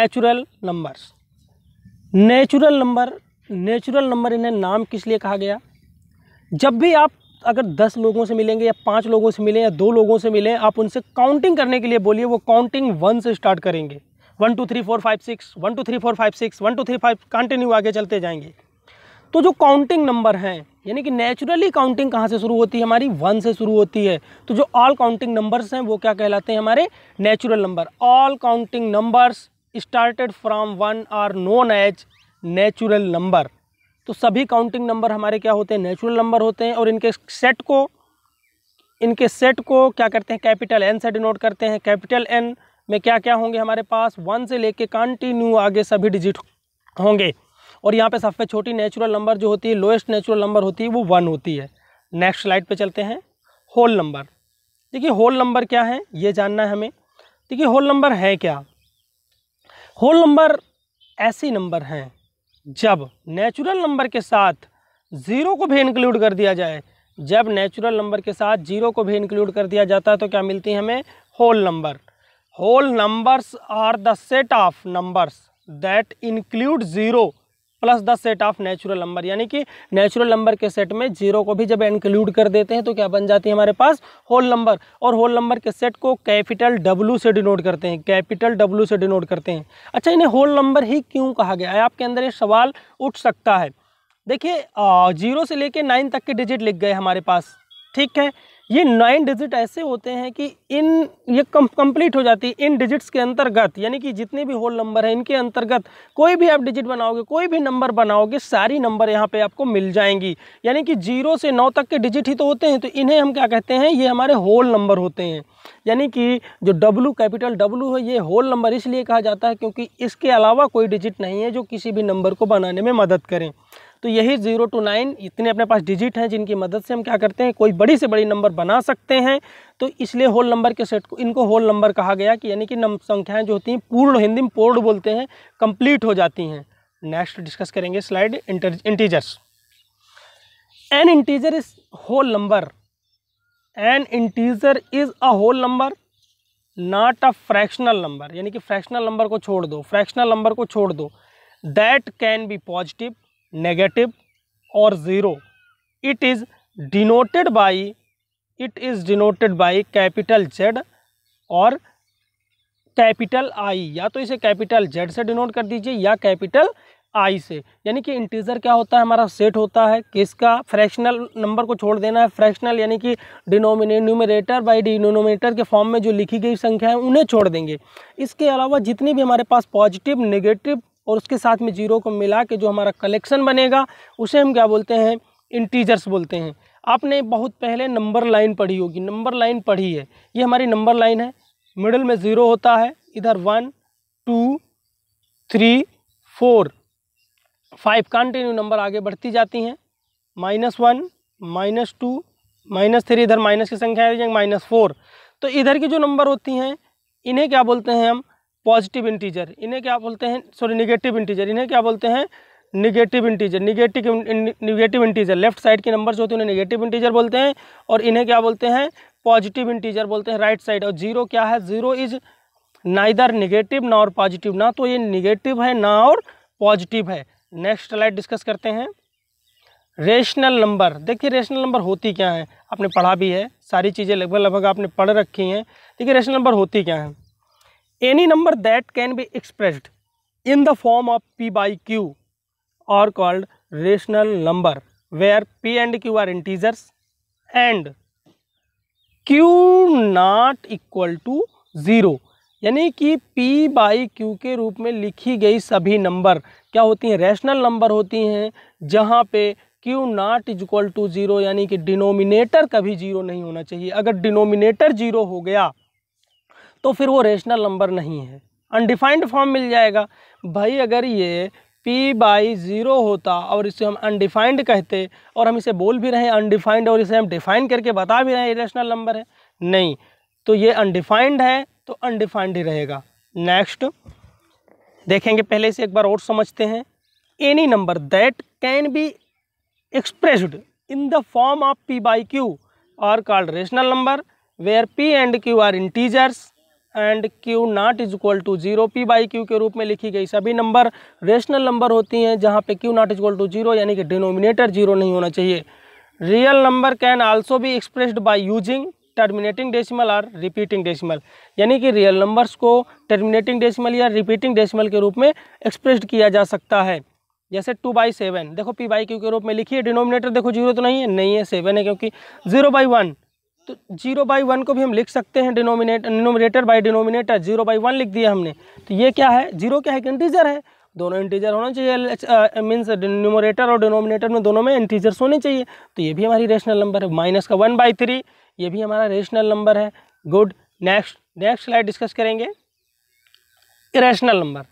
natural numbers natural number natural number इन्हें नाम किस लिए कहा गया जब भी आप अगर दस लोगों से मिलेंगे या पाँच लोगों से मिलें या दो लोगों से मिलें आप उनसे काउंटिंग करने के लिए बोलिए वो काउंटिंग वन से स्टार्ट करेंगे one two three four five six one two three four five six one two three five continue आगे चलते जाएंगे तो जो काउंटिंग नंबर हैं यानी कि नेचुरली काउंटिंग कहाँ से शुरू होती है हमारी वन से शुरू होती है तो जो ऑल काउंटिंग नंबर्स हैं वो क्या कहलाते हैं हमारे natural number all counting numbers started from one are known as natural number तो सभी काउंटिंग नंबर हमारे क्या होते हैं नेचुरल नंबर होते हैं और इनके सेट को इनके सेट को क्या करते हैं कैपिटल एन से डिनोट करते हैं कैपिटल एन में क्या क्या होंगे हमारे पास वन से लेके कंटिन्यू आगे सभी डिजिट होंगे और यहाँ पे सबसे छोटी नेचुरल नंबर जो होती है लोएस्ट नेचुरल नंबर होती है वो वन होती है नेक्स्ट स्लाइड पे चलते हैं होल नंबर देखिए होल नंबर क्या है ये जानना है हमें देखिए होल नंबर है क्या होल नंबर ऐसे नंबर हैं जब नेचुरल नंबर के साथ ज़ीरो को भी इंक्लूड कर दिया जाए जब नेचुरल नंबर के साथ जीरो को भी इंक्लूड कर दिया जाता है तो क्या मिलती है हमें whole number whole numbers are the set of numbers that include zero plus the set of natural number यानी कि नेचुरल नंबर के सेट में जीरो को भी जब इंक्लूड कर देते हैं तो क्या बन जाती है हमारे पास होल नंबर और होल नंबर के सेट को कैपिटल डब्लू से डिनोट करते हैं कैपिटल डब्लू से डिनोट करते हैं अच्छा इन्हें होल नंबर ही क्यों कहा गया है आपके अंदर ये सवाल उठ सकता है देखिए जीरो से लेके नाइन तक के डिजिट लिख गए हमारे पास ठीक है ये नाइन डिजिट ऐसे होते हैं कि इन ये कम कंप्लीट हो जाती है इन डिजिट्स के अंतर्गत यानी कि जितने भी होल नंबर हैं इनके अंतर्गत कोई भी आप डिजिट बनाओगे कोई भी नंबर बनाओगे सारी नंबर यहाँ पे आपको मिल जाएंगी यानी कि जीरो से नौ तक के डिजिट ही तो होते हैं तो इन्हें हम क्या कहते हैं ये हमारे होल नंबर होते हैं यानी कि जो डब्लू कैपिटल डब्लू है ये होल नंबर इसलिए कहा जाता है क्योंकि इसके अलावा कोई डिजिट नहीं है जो किसी भी नंबर को बनाने में मदद करें तो यही जीरो टू नाइन इतने अपने पास डिजिट हैं जिनकी मदद से हम क्या करते हैं कोई बड़ी से बड़ी नंबर बना सकते हैं तो इसलिए होल नंबर के सेट को इनको होल नंबर कहा गया कि यानी कि संख्याएँ जो होती हैं पूर्ण हिंदी में पूर्ण बोलते हैं कंप्लीट हो जाती हैं नेक्स्ट डिस्कस करेंगे slide integers an integer is whole number an integer is a whole number not a fractional number यानी कि फ्रैक्शनल नंबर को छोड़ दो फ्रैक्शनल नंबर को छोड़ दो that can be positive negative और zero it is denoted by it is denoted by capital Z और कैपिटल आई या तो इसे कैपिटल जेड से डिनोट कर दीजिए या कैपिटल आई से यानी कि इंटीजर क्या होता है हमारा सेट होता है किसका फ्रैक्शनल नंबर को छोड़ देना है फ्रैक्शनल यानी कि डिनोमिने न्यूमिनेटर बाई डिनोमिनेटर के फॉर्म में जो लिखी गई संख्या है उन्हें छोड़ देंगे इसके अलावा जितनी भी हमारे पास पॉजिटिव नेगेटिव और उसके साथ में जीरो को मिला के जो हमारा कलेक्शन बनेगा उसे हम क्या बोलते हैं इंटीजर्स बोलते हैं आपने बहुत पहले नंबर लाइन पढ़ी होगी नंबर लाइन पढ़ी है ये हमारी नंबर लाइन है मिडल में ज़ीरो होता है इधर one two three four five continue number आगे बढ़ती जाती हैं minus one minus two minus three इधर माइनस की संख्या है माइनस फोर तो इधर की जो नंबर होती हैं इन्हें क्या बोलते हैं हम पॉजिटिव इंटीजर इन्हें क्या बोलते हैं सॉरी निगेटिव इंटीजर इन्हें क्या बोलते हैं negative integer negative negative integer left side के जो होते हैं उन्हें निगेटिव इंटीजर बोलते हैं और इन्हें क्या बोलते हैं पॉजिटिव इंटीजर बोलते हैं राइट साइड और जीरो क्या है जीरो इज ना इधर निगेटिव ना और पॉजिटिव ना तो ये निगेटिव है ना और पॉजिटिव है नेक्स्ट लाइट डिस्कस करते हैं रेशनल नंबर देखिए रेशनल नंबर होती क्या है आपने पढ़ा भी है सारी चीज़ें लगभग लगभग आपने पढ़ रखी हैं देखिए रेशनल नंबर होती क्या है any number that can be expressed in the form of P by Q are called rational number where P and Q are integers and Q not equal to zero यानी कि P by Q के रूप में लिखी गई सभी number क्या होती हैं रेशनल नंबर होती हैं जहाँ पे Q not equal to zero यानी कि डिनोमिनेटर कभी ज़ीरो नहीं होना चाहिए अगर डिनोमिनेटर ज़ीरो हो गया तो फिर वो रेशनल नंबर नहीं है अनडिफाइंड फॉर्म मिल जाएगा भाई अगर ये पी बाई ज़ीरो होता और इसे हम अनडिफाइंड कहते और हम इसे बोल भी रहे हैं अनडिफाइंड और इसे हम डिफाइन करके बता भी रहे हैं रेशनल नंबर है नहीं तो ये अनडिफाइंड है तो अनडिफाइंड ही रहेगा नेक्स्ट देखेंगे पहले से एक बार और समझते हैं any number that can be expressed in the form of P by Q are called rational number where P and Q are integers and Q not is equal to zero P by Q के रूप में लिखी गई सभी number rational number होती हैं जहाँ पे Q not is equal to zero यानी कि डिनोमिनेटर जीरो नहीं होना चाहिए रियल नंबर कैन आल्सो भी expressed by using terminating decimal और रिपीटिंग डेसिमल यानी कि रियल नंबर्स को टर्मिनेटिंग डेसिमल या रिपीटिंग डेसिमल के रूप में एक्सप्रेस्ड किया जा सकता है जैसे टू बाई सेवन देखो पी बाई क्यू के रूप में लिखिए डिनोमिनेटर देखो जीरो तो नहीं है नहीं है सेवन है क्योंकि जीरो बाई वन तो जीरो बाई वन को भी हम लिख सकते हैं denominate denominator by denominator zero by one लिख दिया हमने तो ये क्या है जीरो क्या है कि इंटीजर है दोनों इंटीजर होना चाहिए मीन्स न्यूमोरेटर और डिनोमिनेटर में दोनों में इंटीजर्स होने चाहिए तो ये भी हमारी रेशनल नंबर है माइनस का वन बाई थ्री ये भी हमारा रेशनल नंबर है good next next slide discuss करेंगे इरेशनल नंबर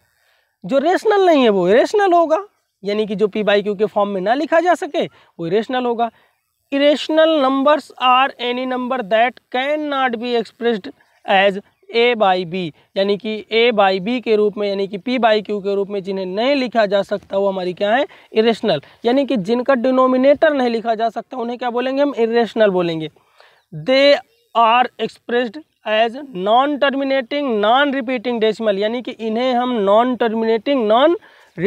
जो रेशनल नहीं है वो इरेशनल होगा यानी कि जो पी बाई क्यू के फॉर्म में ना लिखा जा सके वो इरेशनल होगा irrational numbers are any number that can not be expressed as A by B यानी कि ए बाई बी के रूप में यानी कि पी बाई क्यू के रूप में जिन्हें नहीं लिखा जा सकता वो हमारी क्या है इरेशनल यानी कि जिनका डिनोमिनेटर नहीं लिखा जा सकता उन्हें क्या बोलेंगे हम इरेशनल बोलेंगे they are expressed as non terminating non repeating decimal यानी कि इन्हें हम नॉन टर्मिनेटिंग नॉन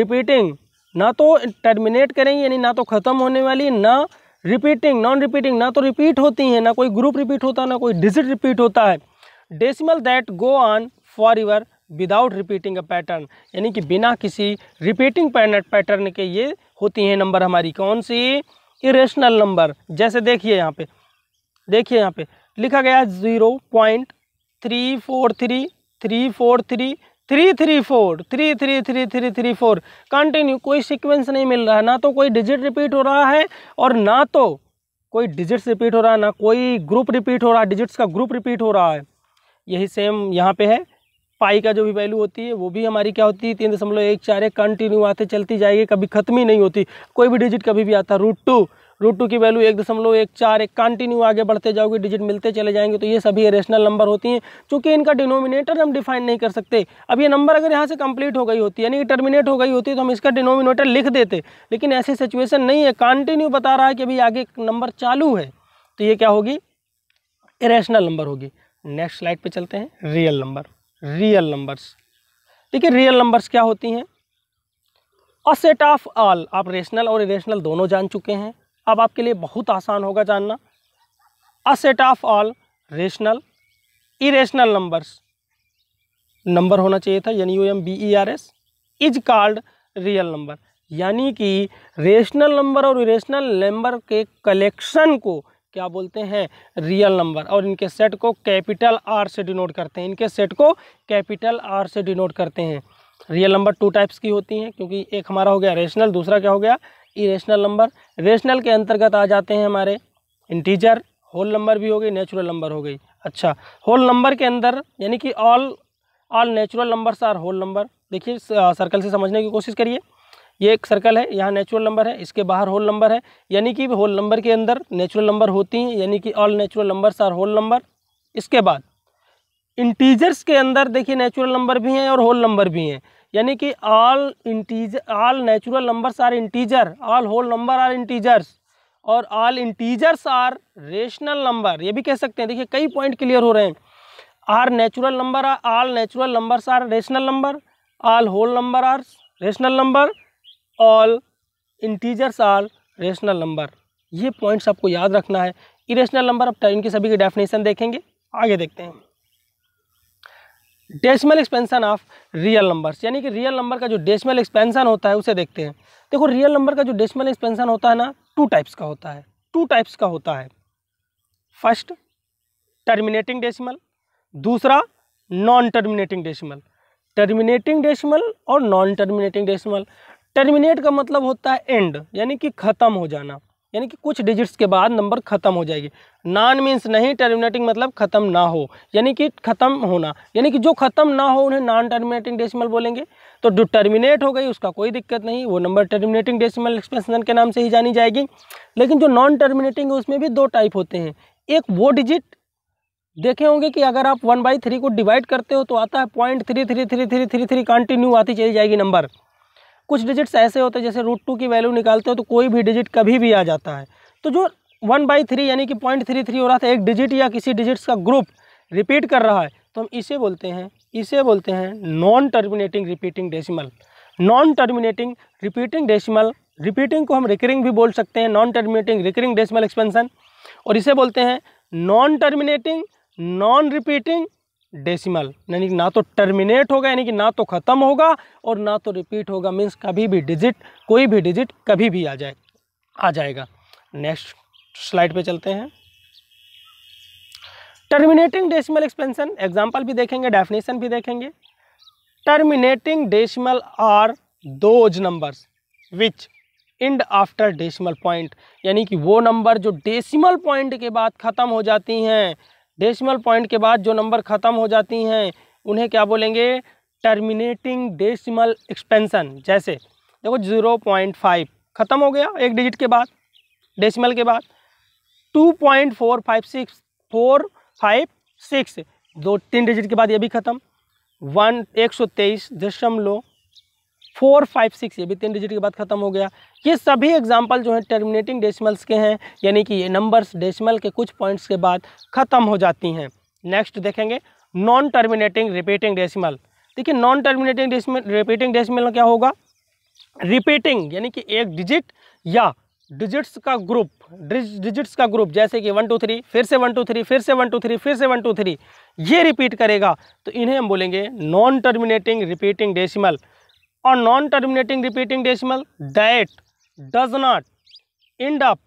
रिपीटिंग ना तो टर्मिनेट करेंगे यानी ना तो ख़त्म होने वाली ना रिपीटिंग नॉन रिपीटिंग ना तो रिपीट होती हैं ना कोई ग्रुप रिपीट होता है ना कोई डिजिट रिपीट होता है decimal that go on forever without repeating a pattern यानी कि बिना किसी रिपीटिंग पैटर्न के ये होती हैं नंबर हमारी कौन सी इरेशनल नंबर जैसे देखिए यहाँ पे देखिए यहाँ पे लिखा गया zero point three four three three four three three three four three three three three three four continue कोई सीक्वेंस नहीं मिल रहा है ना तो कोई डिजिट रिपीट हो रहा है और ना तो कोई डिजिट्स रिपीट हो रहा है ना कोई ग्रुप रिपीट हो रहा है डिजिट्स का ग्रुप रिपीट हो रहा है यही सेम यहाँ पे है पाई का जो भी वैल्यू होती है वो भी हमारी क्या होती है तीन दशमलव एक चार एक कंटिन्यू आते चलती जाएगी कभी ख़त्म ही नहीं होती कोई भी डिजिट कभी भी आता रूट टू रूट टू की वैल्यू एक दशमलव एक चार एक कंटिन्यू आगे बढ़ते जाओगे डिजिट मिलते चले जाएंगे तो ये सभी रेशनल नंबर होती हैं चूंकि इनका डिनोमिनेटर हम डिफाइन नहीं कर सकते अब ये नंबर अगर यहाँ से कंप्लीट हो गई होती यानी कि टर्मिनेट हो गई होती तो हम इसका डिनोमिनेटर लिख देते लेकिन ऐसी सिचुएशन नहीं है कंटिन्यू बता रहा है कि अभी आगे नंबर चालू है तो ये क्या होगी इरेशनल नंबर होगी नेक्स्ट स्लाइड पर चलते हैं रियल नंबर रियल नंबर्स देखिए रियल नंबर्स क्या होती हैं अ सेट ऑफ ऑल आप रेशनल और इरेशनल दोनों जान चुके हैं अब आपके लिए बहुत आसान होगा जानना a set of all rational irrational numbers number होना चाहिए था यानी U M B E R S is called real number यानी कि रेशनल नंबर और इरेशनल नंबर के कलेक्शन को क्या बोलते हैं रियल नंबर और इनके सेट को कैपिटल आर से डिनोट करते हैं इनके सेट को कैपिटल आर से डिनोट करते हैं रियल नंबर टू टाइप्स की होती हैं क्योंकि एक हमारा हो गया रेशनल दूसरा क्या हो गया इरेशनल नंबर रेशनल के अंतर्गत आ जाते हैं हमारे इंटीजर होल नंबर भी हो गई नेचुरल नंबर हो गई अच्छा होल नंबर के अंदर यानी कि all all natural numbers are whole number देखिए सर्कल से समझने की कोशिश करिए ये एक सर्कल है यहाँ नेचुरल नंबर है इसके बाहर होल नंबर है यानी कि होल नंबर के अंदर नेचुरल नंबर होती हैं यानी कि all natural numbers are whole number इसके बाद इंटीजर्स के अंदर देखिए नेचुरल नंबर भी हैं और होल नंबर भी हैं यानी कि all integers all natural numbers are integer all whole number are integers और all integers are rational number ये भी कह सकते हैं देखिए कई पॉइंट क्लियर हो रहे हैं are natural number are all natural numbers are rational number all whole number are rational number all integers are rational number ये पॉइंट्स आपको याद रखना है इरेशनल नंबर अब की सभी की डेफिनेशन देखेंगे आगे देखते हैं decimal expansion of real numbers यानी कि रियल नंबर का जो डेसिमल एक्सपेंशन होता है उसे देखते हैं देखो रियल नंबर का जो डेसिमल एक्सपेंशन होता है ना टू टाइप्स का होता है टू टाइप्स का होता है फर्स्ट टर्मिनेटिंग डेसिमल दूसरा non terminating decimal terminating decimal और नॉन टर्मिनेटिंग डेसिमल टर्मिनेट का मतलब होता है एंड यानी कि ख़त्म हो जाना यानी कि कुछ डिजिट्स के बाद नंबर खत्म हो जाएगी नॉन मीन्स नहीं टर्मिनेटिंग मतलब खत्म ना हो यानी कि खत्म होना यानी कि जो खत्म ना हो उन्हें नॉन टर्मिनेटिंग डेसिमल बोलेंगे तो जो टर्मिनेट हो गई उसका कोई दिक्कत नहीं वो नंबर टर्मिनेटिंग डेसिमल एक्सपेंशन के नाम से ही जानी जाएगी लेकिन जो नॉन टर्मिनेटिंग है उसमें भी दो टाइप होते हैं एक वो डिजिट देखे होंगे कि अगर आप वन बाई थ्री को डिवाइड करते हो तो आता है point three three three three three three continue आती चली जाएगी नंबर कुछ डिजिट्स ऐसे होते हैं जैसे रूट टू की वैल्यू निकालते हो तो कोई भी डिजिट कभी भी आ जाता है तो जो वन बाई थ्री यानी कि पॉइंट थ्री थ्री हो रहा था एक डिजिट या किसी डिजिट्स का ग्रुप रिपीट कर रहा है तो हम इसे बोलते हैं इसे बोलते हैं non terminating repeating decimal non terminating repeating decimal repeating को हम रिकरिंग भी बोल सकते हैं non terminating recurring decimal expansion और इसे बोलते हैं non terminating non repeating decimal यानी कि ना तो टर्मिनेट होगा यानी कि ना तो ख़त्म होगा और ना तो रिपीट होगा मीन्स कभी भी डिजिट कोई भी डिजिट कभी भी आ जाए आ जाएगा नेक्स्ट स्लाइड पे चलते हैं टर्मिनेटिंग डेसिमल एक्सपेंशन एग्जाम्पल भी देखेंगे डेफिनेशन भी देखेंगे terminating decimal are those numbers which end after decimal point यानी कि वो नंबर जो डेसिमल पॉइंट के बाद ख़त्म हो जाती हैं डेसिमल पॉइंट के बाद जो नंबर ख़त्म हो जाती हैं उन्हें क्या बोलेंगे टर्मिनेटिंग डेसिमल एक्सपेंसन जैसे देखो जीरो पॉइंट फाइव ख़त्म हो गया एक डिजिट के बाद डेसिमल के बाद two point four five six four five six दो तीन डिजिट के बाद ये भी ख़त्म वन एक सौ तेईस दशमलव फोर फाइव सिक्स ये भी तीन डिजिट के बाद खत्म हो गया ये सभी एग्जाम्पल जो हैं टर्मिनेटिंग डेसिमल्स के हैं यानी कि ये नंबर्स डेसिमल के कुछ पॉइंट्स के बाद ख़त्म हो जाती हैं नेक्स्ट देखेंगे नॉन टर्मिनेटिंग रिपीटिंग डेसिमल देखिए non terminating decimal repeating decimal क्या होगा रिपीटिंग यानी कि एक डिजिट या डिजिट्स का ग्रुप डिजिट्स का ग्रुप जैसे कि वन टू थ्री फिर से वन टू थ्री फिर से वन टू थ्री फिर से वन टू थ्री ये रिपीट करेगा तो इन्हें हम बोलेंगे नॉन टर्मिनेटिंग रिपीटिंग डेसिमल और non terminating repeating decimal that does not end up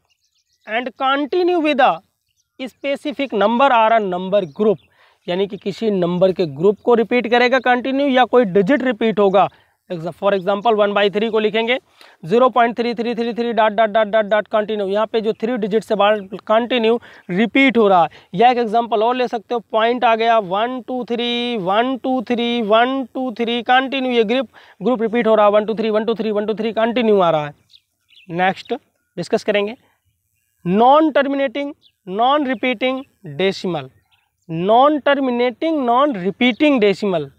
and continue with a specific number or a number group यानी कि किसी नंबर के ग्रुप को रिपीट करेगा कंटिन्यू या कोई डिजिट रिपीट होगा for example one by three को लिखेंगे zero point three three three three dot dot dot dot dot continue यहाँ पे जो थ्री डिजिट से बार कंटिन्यू रिपीट हो रहा है या एक एग्जाम्पल और ले सकते हो पॉइंट आ गया one two three one two three one two three continue ये ग्रुप ग्रुप रिपीट हो रहा है one two three one two three one two three continue आ रहा है नेक्स्ट डिस्कस करेंगे non terminating non repeating decimal non terminating non repeating decimal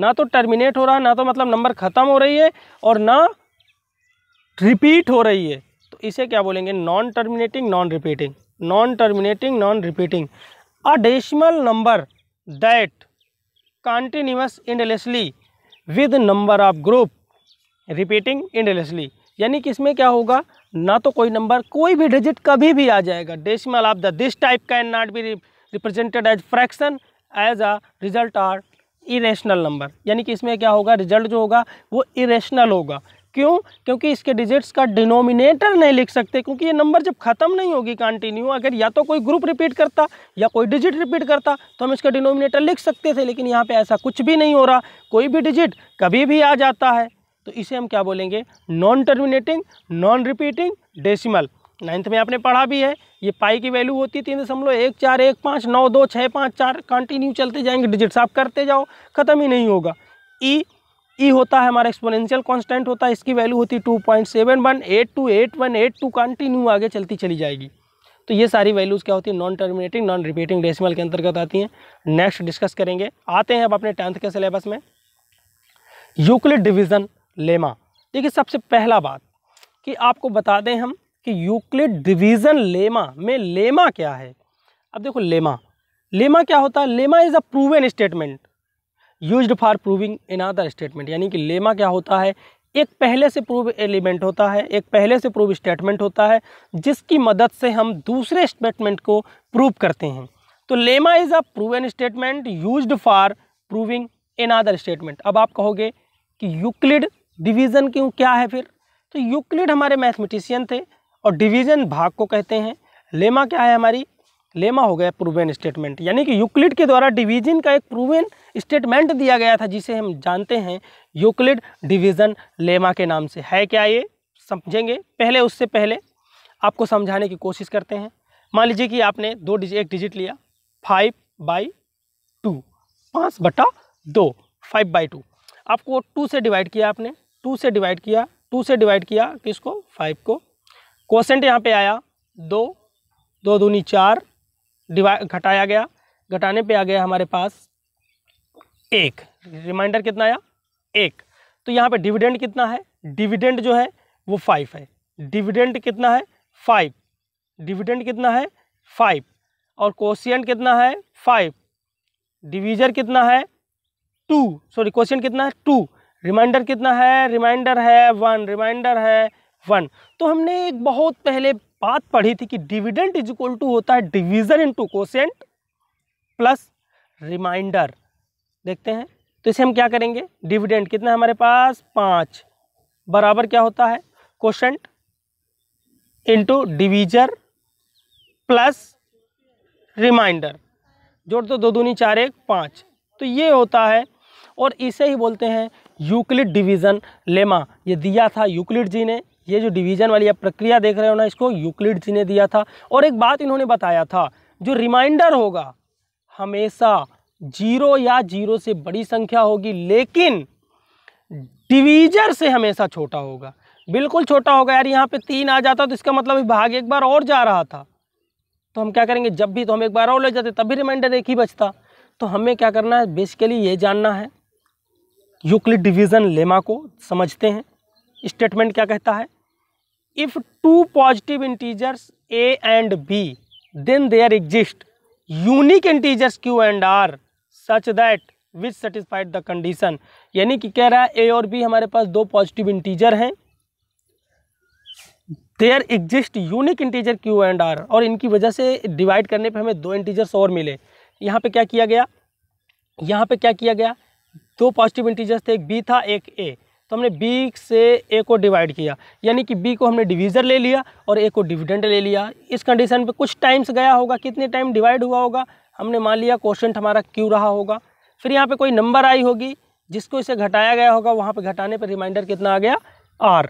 ना तो टर्मिनेट हो रहा है ना तो मतलब नंबर ख़त्म हो रही है और ना रिपीट हो रही है तो इसे क्या बोलेंगे non terminating non repeating non terminating non repeating a decimal number that continues endlessly with number of group repeating endlessly यानी कि इसमें क्या होगा ना तो कोई नंबर कोई भी डिजिट कभी भी आ जाएगा decimal of the this type can not be represented as fraction as a result or irrational number यानी कि इसमें क्या होगा रिजल्ट जो होगा वो इरेशनल होगा क्यों क्योंकि इसके डिजिट्स का डिनोमिनेटर नहीं लिख सकते क्योंकि ये नंबर जब ख़त्म नहीं होगी कंटिन्यू अगर या तो कोई ग्रुप रिपीट करता या कोई डिजिट रिपीट करता तो हम इसका डिनोमिनेटर लिख सकते थे लेकिन यहाँ पे ऐसा कुछ भी नहीं हो रहा कोई भी डिजिट कभी भी आ जाता है तो इसे हम क्या बोलेंगे non terminating non repeating decimal ninth में आपने पढ़ा भी है ये पाई की वैल्यू होती है तीन दशमलव एक चार एक पाँच नौ दो छः पाँच चार कंटिन्यू चलते जाएंगे डिजिट्स आप करते जाओ ख़त्म ही नहीं होगा ई e, ई e होता है हमारा एक्सपोनेंशियल कांस्टेंट होता है इसकी वैल्यू होती है two point seven one eight two eight one eight two continue आगे चलती चली जाएगी तो ये सारी वैल्यूज़ क्या होती है non terminating non repeating decimal के अंतर्गत आती हैं नेक्स्ट डिस्कस करेंगे आते हैं अब अपने टेंथ के सिलेबस में यूक्लिड डिवीज़न लेमा देखिए सबसे पहला बात कि आपको बता दें हम कि यूक्लिड डिवीज़न लेमा में लेमा क्या है अब देखो लेमा लेमा क्या होता है lemma is a proven statement use for proving in other statement यानी कि लेमा क्या होता है एक पहले से प्रूव एलिमेंट होता है एक पहले से प्रूव स्टेटमेंट होता है जिसकी मदद से हम दूसरे स्टेटमेंट को प्रूव करते हैं तो lemma is a proven statement use for proving in other statement अब आप कहोगे कि यूक्लिड डिवीज़न क्यों क्या है फिर तो यूक्लिड हमारे मैथमेटिशियन थे और डिवीज़न भाग को कहते हैं लेमा क्या है हमारी लेमा हो गया प्रूवन स्टेटमेंट यानी कि यूक्लिड के द्वारा डिवीजन का एक प्रूवन स्टेटमेंट दिया गया था जिसे हम जानते हैं यूक्लिड डिवीजन लेमा के नाम से है क्या ये समझेंगे पहले उससे पहले आपको समझाने की कोशिश करते हैं मान लीजिए कि आपने दो डिजिट एक डिजिट लिया फाइव बाई टू पाँच बटा दो फाइव बाई टू आपको टू से डिवाइड किया आपने टू से डिवाइड किया टू से डिवाइड किया किसको फाइव को क्वेश्चन यहाँ पे आया दो दो दूनी चार डिवा घटाया गया घटाने पे आ गया हमारे पास एक रिमाइंडर कितना आया एक तो यहाँ पे डिविडेंड कितना है डिविडेंड जो है वो फाइव है डिविडेंड कितना है फाइव डिविडेंड कितना है फाइव और क्वेश्चन कितना है फाइव डिवीजर कितना है टू सॉरी क्वेश्चन कितना है टू रिमाइंडर कितना है रिमाइंडर है वन रिमाइंडर है वन तो हमने एक बहुत पहले बात पढ़ी थी कि डिविडेंट इज इक्वल टू होता है division into quotient plus remainder देखते हैं तो इसे हम क्या करेंगे डिविडेंट कितना हमारे पास पाँच बराबर क्या होता है quotient into divisor plus remainder जोड़ दो दो दूनी चार एक पाँच तो ये होता है और इसे ही बोलते हैं यूक्लिड डिवीज़न लेमा ये दिया था यूक्लिड जी ने ये जो डिवीज़न वाली आप प्रक्रिया देख रहे हो ना इसको यूक्लिड जी ने दिया था और एक बात इन्होंने बताया था जो रिमाइंडर होगा हमेशा जीरो या जीरो से बड़ी संख्या होगी लेकिन डिवीजर से हमेशा छोटा होगा बिल्कुल छोटा होगा यार यहाँ पे तीन आ जाता तो इसका मतलब भाग एक बार और जा रहा था तो हम क्या करेंगे जब भी तो हम एक बार और ले जाते तब भी रिमाइंडर एक ही बचता तो हमें क्या करना है बेसिकली ये जानना है यूक्लिड डिवीज़न लेमा को समझते हैं स्टेटमेंट क्या कहता है if two positive integers a and b then there exist unique integers q and r such that which satisfied the condition यानी कि कह रहा है ए और बी हमारे पास दो पॉजिटिव इंटीजर हैं there exist unique integer q and r और इनकी वजह से डिवाइड करने पर हमें दो इंटीजर्स और मिले यहाँ पे क्या किया गया यहाँ पे क्या किया गया दो पॉजिटिव इंटीजर्स थे एक बी था एक ए तो हमने बी से ए को डिवाइड किया यानी कि बी को हमने डिवीज़र ले लिया और ए को डिविडेंड ले लिया इस कंडीशन पे कुछ टाइम्स गया होगा कितने टाइम डिवाइड हुआ होगा हमने मान लिया क्वेश्चन हमारा क्यू रहा होगा फिर यहाँ पे कोई नंबर आई होगी जिसको इसे घटाया गया होगा वहाँ पे घटाने पर रिमाइंडर कितना आ गया आर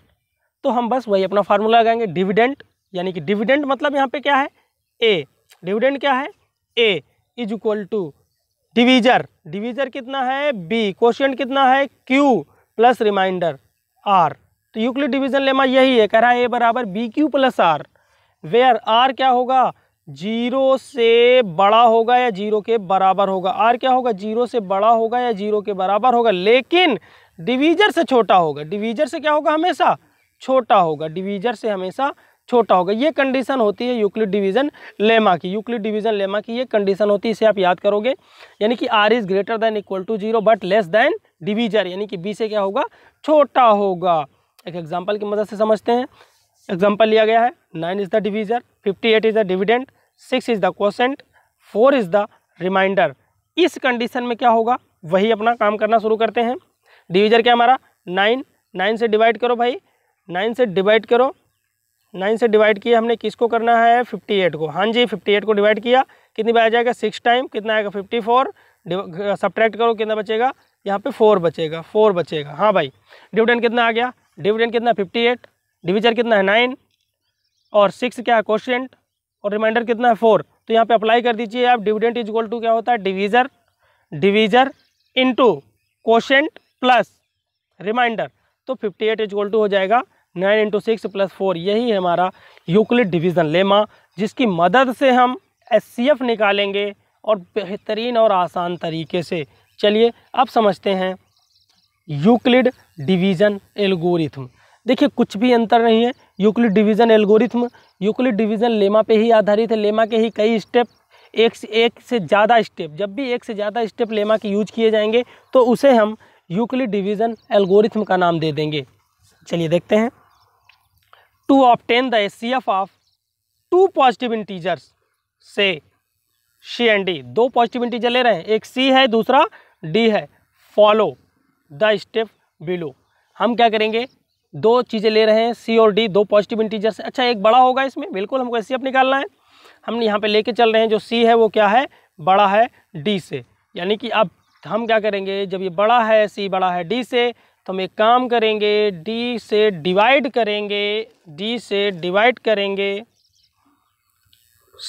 तो हम बस वही अपना फार्मूला लगाएंगे डिविडेंट यानी कि डिविडेंट मतलब यहाँ पर क्या है ए डिविडेंट क्या है a is equal to divisor divisor कितना है बी क्वेश्चन कितना है क्यू प्लस रिमाइंडर आर तो यूक्लिड डिवीजन लेमा यही है कह रहा है ए बराबर b q plus r where r क्या होगा जीरो से बड़ा होगा या जीरो के बराबर होगा आर क्या होगा जीरो से बड़ा होगा या जीरो के बराबर होगा लेकिन डिवीजर से छोटा होगा डिवीजर से क्या होगा हमेशा छोटा होगा डिवीजर से हमेशा छोटा होगा ये कंडीशन होती है यूक्लिड डिवीजन लेमा की यूक्लिड डिवीजन लेमा की ये कंडीशन होती है इसे आप याद करोगे यानी कि r is greater than equal to zero but less than divisor यानी कि बी से क्या होगा छोटा होगा एक एग्जाम्पल की मदद से समझते हैं एग्जाम्पल लिया गया है nine is the divisor fifty eight is the dividend six is the quotient four is the remainder इस कंडीशन में क्या होगा वही अपना काम करना शुरू करते हैं डिवीजर क्या हमारा नाइन नाइन से डिवाइड करो भाई नाइन से डिवाइड करो नाइन से डिवाइड किया हमने किसको करना है फिफ्टी एट को हाँ जी फिफ्टी एट को डिवाइड किया कितनी बार आ जाएगा सिक्स टाइम कितना आएगा फिफ्टी फोर सब्ट्रैक्ट करो कितना बचेगा यहाँ पे फोर बचेगा फोर बचेगा हाँ भाई डिविडेंड कितना आ गया डिविडेंड कितना फिफ्टी एट डिविजर कितना है नाइन और सिक्स क्या है क्वेश्चन और रिमाइंडर कितना है फोर तो यहाँ पर अप्लाई कर दीजिए आप डिविडेंट इज इक्वल टू क्या होता है divisor divisor into question plus remainder तो fifty eight is equal to हो जाएगा nine into six plus four यही है हमारा यूक्लिड डिवीज़न लेमा जिसकी मदद से हम एस निकालेंगे और बेहतरीन और आसान तरीके से चलिए अब समझते हैं यूक्लिड डिवीज़न एल्गोरिथम देखिए कुछ भी अंतर नहीं है Euclid division algorithm Euclid division lemma पे ही आधारित है लेमा के ही कई स्टेप एक से एक से ज़्यादा स्टेप जब भी एक से ज़्यादा स्टेप लेमा के यूज किए जाएंगे तो उसे हम यूक्लिड डिवीज़न एल्गोरिथम का नाम दे देंगे चलिए देखते हैं to the H C F of two positive integers से सी एंड डी दो पॉजिटिव इंटीजर ले रहे हैं एक सी है दूसरा डी है फॉलो द स्टेप बिलो हम क्या करेंगे दो चीज़ें ले रहे हैं सी और डी दो पॉजिटिव इंटीजर्स अच्छा एक बड़ा होगा इसमें बिल्कुल हमको एस निकालना है हम यहाँ पे लेके चल रहे हैं जो सी है वो क्या है बड़ा है डी से यानी कि अब हम क्या करेंगे जब ये बड़ा है सी बड़ा है डी से तो हम एक काम करेंगे डी से डिवाइड करेंगे डी से डिवाइड करेंगे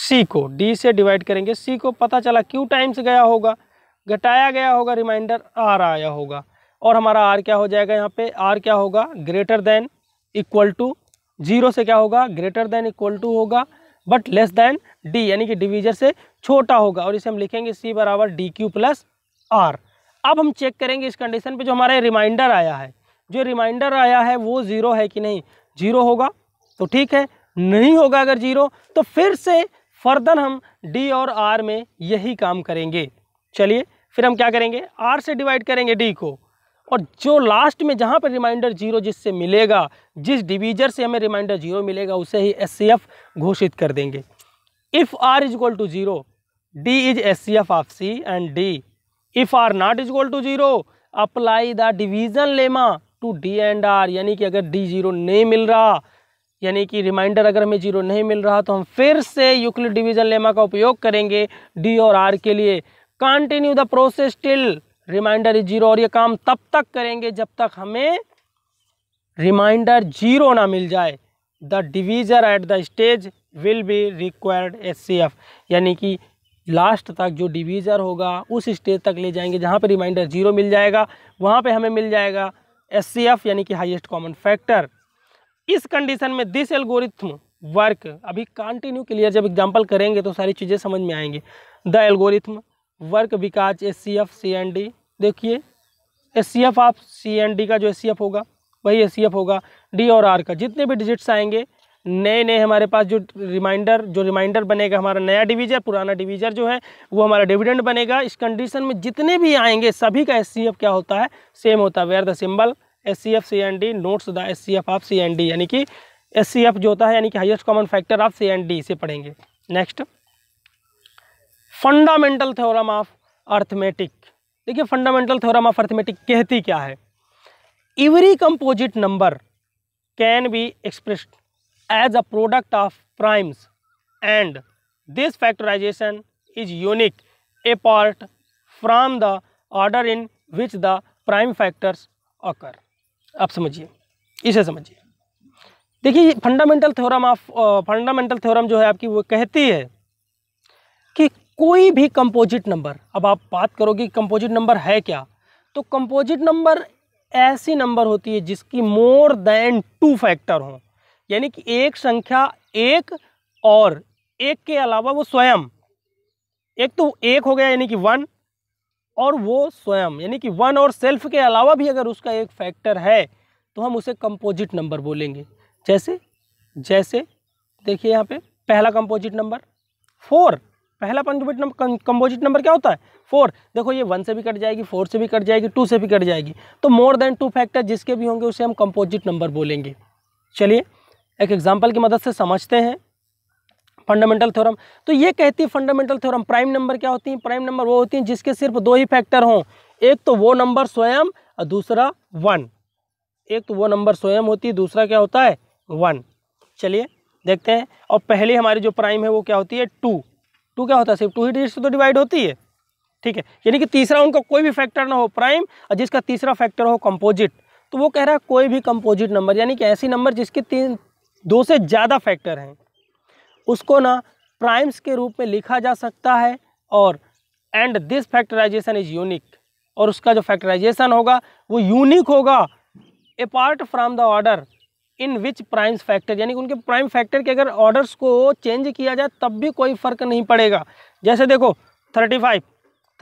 सी को डी से डिवाइड करेंगे सी को पता चला क्यू टाइम्स गया होगा घटाया गया होगा रिमाइंडर आर आया होगा और हमारा आर क्या हो जाएगा यहाँ पे आर क्या होगा greater than equal to zero से क्या होगा ग्रेटर देन इक्वल टू होगा बट लेस देन डी यानी कि डिवीजर से छोटा होगा और इसे हम लिखेंगे सी बराबर डी क्यू प्लस आर अब हम चेक करेंगे इस कंडीशन पे जो हमारा रिमाइंडर आया है जो रिमाइंडर आया है वो ज़ीरो है कि नहीं जीरो होगा तो ठीक है नहीं होगा अगर जीरो तो फिर से फर्दर हम डी और आर में यही काम करेंगे चलिए फिर हम क्या करेंगे आर से डिवाइड करेंगे डी को और जो लास्ट में जहाँ पर रिमाइंडर जीरो जिससे मिलेगा जिस डिवीजर से हमें रिमाइंडर जीरो मिलेगा उसे ही एस घोषित कर देंगे if r is equal to zero d is H C F of c and d if r not equal to zero apply the division lemma to d and r यानी कि अगर D zero नहीं मिल रहा यानी कि reminder अगर हमें जीरो नहीं मिल रहा तो हम फिर से यूक्लिड डिवीज़न लेमा का उपयोग करेंगे डी और आर के लिए continue the process till remainder is zero और ये काम तब तक करेंगे जब तक हमें रिमाइंडर जीरो ना मिल जाए the divisor at the stage will be required H C F यानी कि लास्ट तक जो डिवीज़र होगा उस स्टेज तक ले जाएंगे जहाँ पे रिमाइंडर जीरो मिल जाएगा वहाँ पे हमें मिल जाएगा एस यानी कि हाईएस्ट कॉमन फैक्टर इस कंडीशन में दिस एल्गोरिथम वर्क अभी कंटिन्यू क्लियर जब एग्जांपल करेंगे तो सारी चीज़ें समझ में आएंगी the algorithm work because H C F c d देखिए एस सी एफ आप सी डी का जो एस सी एफ होगा वही एस सी एफ होगा डी और आर का जितने भी डिजिट्स आएंगे नए नए हमारे पास जो रिमाइंडर जो रिमाइंडर बनेगा हमारा नया डिवीजर पुराना डिवीजर जो है वो हमारा डिविडेंड बनेगा इस कंडीशन में जितने भी आएंगे सभी का एस क्या होता है सेम होता है where the symbol H C F c and d notes the H C F of c and d यानी कि एस सी एफ जो होता है यानी कि highest common factor of c and d इसे पढ़ेंगे next fundamental theorem of arithmetic देखिए फंडामेंटल थ्योरम ऑफ अर्थमेटिक कहती क्या है every composite number can be expressed as a product of primes and this factorization is unique apart from the order in which the prime factors occur आप समझिए इसे समझिए देखिए fundamental theorem of fundamental theorem जो है आपकी वो कहती है कि कोई भी कंपोजिट नंबर अब आप बात करोगे कंपोजिट नंबर है क्या तो कंपोजिट नंबर ऐसी नंबर होती है जिसकी मोर देन टू फैक्टर हों यानी कि एक संख्या एक और एक के अलावा वो स्वयं एक तो एक हो गया यानी कि वन और वो स्वयं यानी कि वन और सेल्फ के अलावा भी अगर उसका एक फैक्टर है तो हम उसे कंपोजिट नंबर बोलेंगे जैसे जैसे देखिए यहाँ पे पहला कंपोजिट नंबर फोर पहला कंपोजिट नंबर कंपोजिट नंबर क्या होता है फोर देखो ये वन से भी कट जाएगी फोर से भी कट जाएगी टू से भी कट जाएगी तो मोर देन टू फैक्टर जिसके भी होंगे उसे हम कंपोजिट नंबर बोलेंगे चलिए एक एग्जाम्पल की मदद से समझते हैं फंडामेंटल थ्योरम तो ये कहती है फंडामेंटल थ्योरम प्राइम नंबर क्या होती हैं प्राइम नंबर वो होती हैं जिसके सिर्फ दो ही फैक्टर हों एक तो वो नंबर स्वयं और दूसरा वन एक तो वो नंबर स्वयं होती है दूसरा क्या होता है वन चलिए देखते हैं और पहली हमारी जो प्राइम है वो क्या होती है टू टू क्या होता है सिर्फ टू ही डिजिट से तो डिवाइड होती है ठीक है यानी कि तीसरा उनका कोई भी फैक्टर ना हो प्राइम और जिसका तीसरा फैक्टर हो कंपोजिट तो वो कह रहा है कोई भी कंपोजिट नंबर यानी कि ऐसी नंबर जिसके तीन दो से ज़्यादा फैक्टर हैं उसको ना प्राइम्स के रूप में लिखा जा सकता है और and this factorization is unique और उसका जो फैक्टराइजेशन होगा वो यूनिक होगा apart from the order in which primes factor यानी कि उनके प्राइम फैक्टर के अगर ऑर्डर्स को चेंज किया जाए तब भी कोई फ़र्क नहीं पड़ेगा जैसे देखो थर्टी फाइव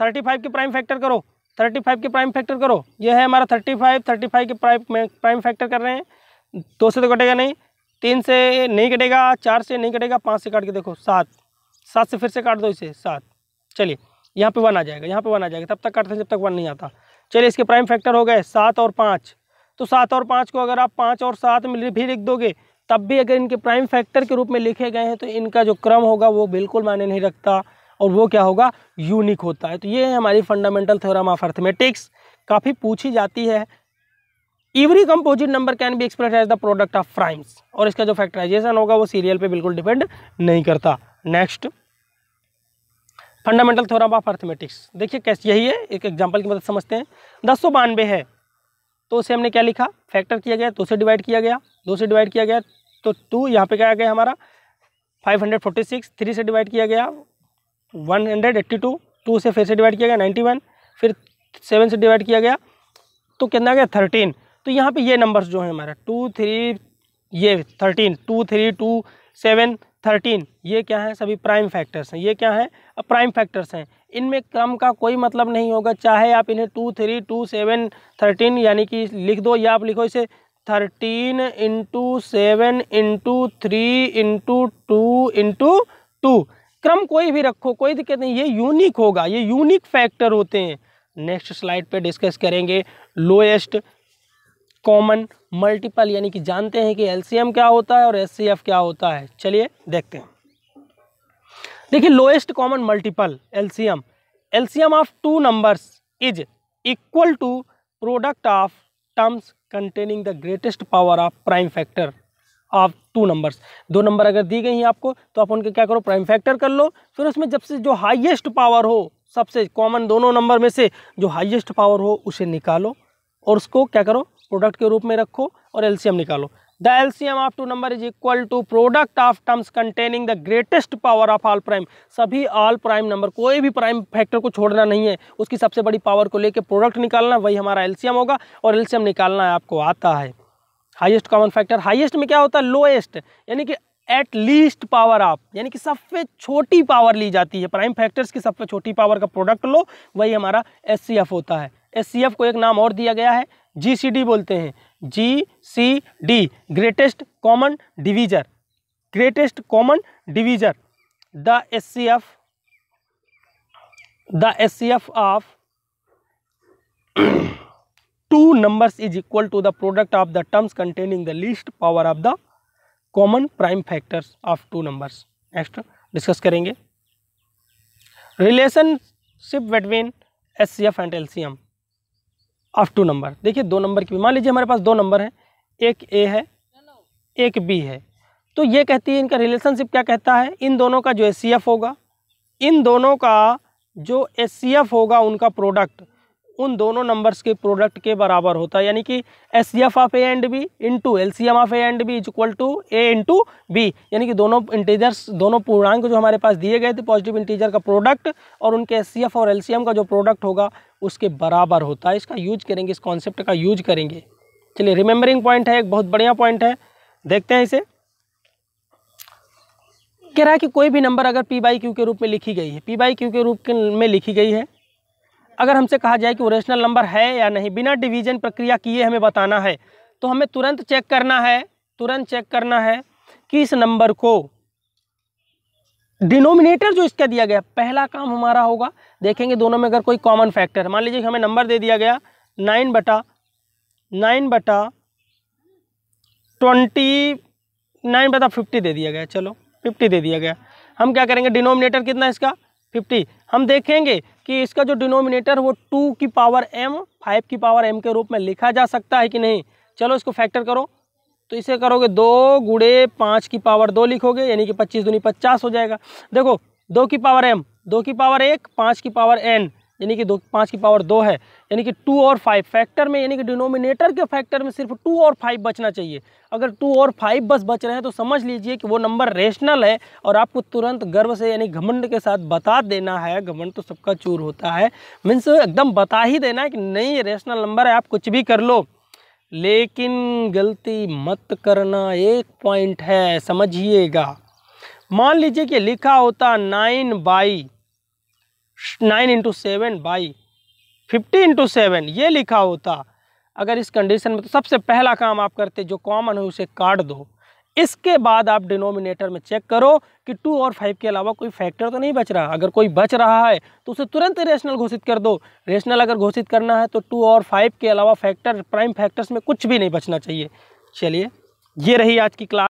थर्टी फाइव के प्राइम फैक्टर करो थर्टी फाइव के प्राइम फैक्टर करो यह है हमारा थर्टी फाइव थर्टी फाइव के प्राइम प्राइम फैक्टर कर रहे हैं दो से तो कटेगा नहीं तीन से नहीं कटेगा चार से नहीं कटेगा पाँच से काट के देखो सात सात से फिर से काट दो इसे सात चलिए यहाँ पे वन आ जाएगा यहाँ पे वन आ जाएगा तब तक काटते हैं जब तक वन नहीं आता चलिए इसके प्राइम फैक्टर हो गए सात और पाँच तो सात और पाँच को अगर आप पाँच और सात में भी लिख दोगे तब भी अगर इनके प्राइम फैक्टर के रूप में लिखे गए हैं तो इनका जो क्रम होगा वो बिल्कुल मायने नहीं रखता और वो क्या होगा यूनिक होता है तो ये है हमारी फंडामेंटल थ्योरम ऑफ अर्थमेटिक्स काफ़ी पूछी जाती है every composite number can be express as the product of primes और इसका जो फैक्टराइजेशन होगा वो सीरियल पे बिल्कुल डिपेंड नहीं करता next fundamental theorem of arithmetics देखिए कैसे यही है एक एग्जाम्पल की मदद समझते हैं दस सौ बानवे है तो उसे हमने क्या लिखा फैक्टर किया गया दो से डिवाइड किया गया दो से डिवाइड किया गया तो टू यहाँ पे क्या आ गया हमारा five hundred forty six three से डिवाइड किया गया one hundred eighty two two से फिर से डिवाइड किया गया नाइन्टी वन फिर सेवन से डिवाइड किया गया तो कितना आ गया थर्टीन तो यहाँ पे ये नंबर्स जो हैं हमारा टू थ्री ये thirteen two three two seven thirteen ये क्या है सभी प्राइम फैक्टर्स हैं ये क्या है प्राइम फैक्टर्स हैं इनमें क्रम का कोई मतलब नहीं होगा चाहे आप इन्हें two three two seven thirteen यानी कि लिख दो या आप लिखो इसे thirteen into seven into three into two into two क्रम कोई भी रखो कोई दिक्कत नहीं ये यूनिक होगा ये यूनिक फैक्टर होते हैं नेक्स्ट स्लाइड पे डिस्कस करेंगे लोएस्ट कॉमन मल्टीपल यानी कि जानते हैं कि एलसीएम क्या होता है और एस क्या होता है चलिए देखते हैं देखिए lowest common multiple LCM LCM of two numbers is equal to product of terms containing the greatest power of prime factor of two numbers दो नंबर अगर दी गई हैं आपको तो आप उनके क्या करो प्राइम फैक्टर कर लो फिर उसमें जब से जो हाईएस्ट पावर हो सबसे कॉमन दोनों नंबर में से जो हाईएस्ट पावर हो उसे निकालो और उसको क्या करो प्रोडक्ट के रूप में रखो और एलसीएम निकालो the LCM of two number is equal to product of terms containing the greatest power of all prime सभी ऑल प्राइम नंबर कोई भी प्राइम फैक्टर को छोड़ना नहीं है उसकी सबसे बड़ी पावर को लेकर प्रोडक्ट निकालना वही हमारा एलसीएम होगा और एल्शियम निकालना आपको आता है हाइएस्ट कॉमन फैक्टर हाइएस्ट में क्या होता है लोएस्ट यानी कि एट लीस्ट पावर आप यानी कि सबसे छोटी पावर ली जाती है प्राइम फैक्टर्स की सबसे छोटी पावर का प्रोडक्ट लो वही हमारा एस होता है एस को एक नाम और दिया गया है जी बोलते हैं G C D greatest common divisor greatest common divisor the H C F the H C F of two numbers is equal to the product of the terms containing the least power of the common prime factors of two numbers next discuss करेंगे relationship between H C F and L C M of two number देखिए दो number की मान लीजिए हमारे पास दो number हैं एक ए है एक बी है तो ये कहती है इनका रिलेशनशिप क्या कहता है इन दोनों का जो एस होगा इन दोनों का जो एस होगा उनका प्रोडक्ट उन दोनों नंबर्स के प्रोडक्ट के बराबर होता है यानी कि H C F of a and b into L C M of a and b is equal to a into b यानी कि दोनों इंटीजर्स दोनों पूर्णांक जो हमारे पास दिए गए थे पॉजिटिव इंटीजर का प्रोडक्ट और उनके एस सी एफ और एल सी एम का जो प्रोडक्ट होगा उसके बराबर होता है इसका यूज करेंगे इस कॉन्सेप्ट का यूज करेंगे चलिए रिमेंबरिंग पॉइंट है एक बहुत बढ़िया पॉइंट है देखते हैं इसे कह रहा है कि कोई भी नंबर अगर पी बाई क्यू के रूप में लिखी गई है पी बाई क्यू के रूप में लिखी गई है अगर हमसे कहा जाए कि रेशनल नंबर है या नहीं बिना डिवीजन प्रक्रिया किए हमें बताना है तो हमें तुरंत चेक करना है तुरंत चेक करना है कि इस नंबर को डिनोमिनेटर जो इसका दिया गया पहला काम हमारा होगा देखेंगे दोनों में अगर कोई कॉमन फैक्टर मान लीजिए हमें नंबर दे दिया गया नाइन बटा नाइन बटा ट्वेंटी नाइन बटा फिफ्टी दे दिया गया चलो फिफ्टी दे दिया गया हम क्या करेंगे डिनोमिनेटर कितना इसका फिफ्टी हम देखेंगे कि इसका जो डिनोमिनेटर वो टू की पावर एम फाइव की पावर एम के रूप में लिखा जा सकता है कि नहीं चलो इसको फैक्टर करो तो इसे करोगे दो गुड़े पाँच की पावर दो लिखोगे यानी कि पच्चीस दूनी पचास हो जाएगा देखो दो की पावर एम दो की पावर एक पाँच की पावर एन यानी कि दो पाँच की पावर दो है यानी कि टू और फाइव फैक्टर में यानी कि डिनोमिनेटर के फैक्टर में सिर्फ टू और फाइव बचना चाहिए अगर टू और फाइव बस बच रहे हैं तो समझ लीजिए कि वो नंबर रेशनल है और आपको तुरंत गर्व से यानी घमंड के साथ बता देना है घमंड तो सबका चूर होता है मीन्स एकदम बता ही देना है कि नहीं ये रेशनल नंबर है आप कुछ भी कर लो लेकिन गलती मत करना एक पॉइंट है समझिएगा मान लीजिए कि लिखा होता nine by nine into seven by fifty into seven ये लिखा होता अगर इस कंडीशन में तो सबसे पहला काम आप करते जो कॉमन है उसे काट दो इसके बाद आप डिनोमिनेटर में चेक करो कि टू और फाइव के अलावा कोई फैक्टर तो नहीं बच रहा अगर कोई बच रहा है तो उसे तुरंत रेशनल घोषित कर दो रेशनल अगर घोषित करना है तो टू और फाइव के अलावा फैक्टर प्राइम फैक्टर्स में कुछ भी नहीं बचना चाहिए चलिए ये रही आज की क्लास